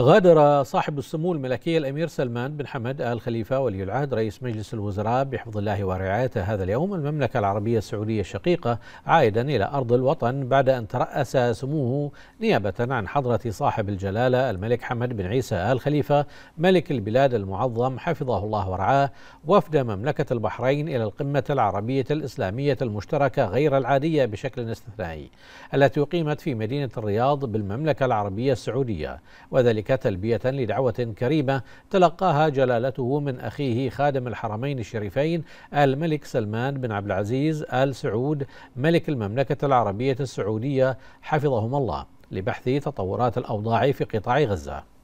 غادر صاحب السمو الملكية الأمير سلمان بن حمد آل خليفة ولي العهد رئيس مجلس الوزراء بحفظ الله ورعايته هذا اليوم المملكة العربية السعودية الشقيقة عائدا إلى أرض الوطن بعد أن ترأس سموه نيابة عن حضرة صاحب الجلالة الملك حمد بن عيسى آل خليفة ملك البلاد المعظم حفظه الله ورعاه وفد مملكة البحرين إلى القمة العربية الإسلامية المشتركة غير العادية بشكل استثنائي التي أقيمت في مدينة الرياض بالمملكة العربية السعودية وذلك ذلك تلبية لدعوة كريمة تلقاها جلالته من أخيه خادم الحرمين الشريفين الملك سلمان بن عبد العزيز آل سعود ملك المملكة العربية السعودية حفظهما الله لبحث تطورات الأوضاع في قطاع غزة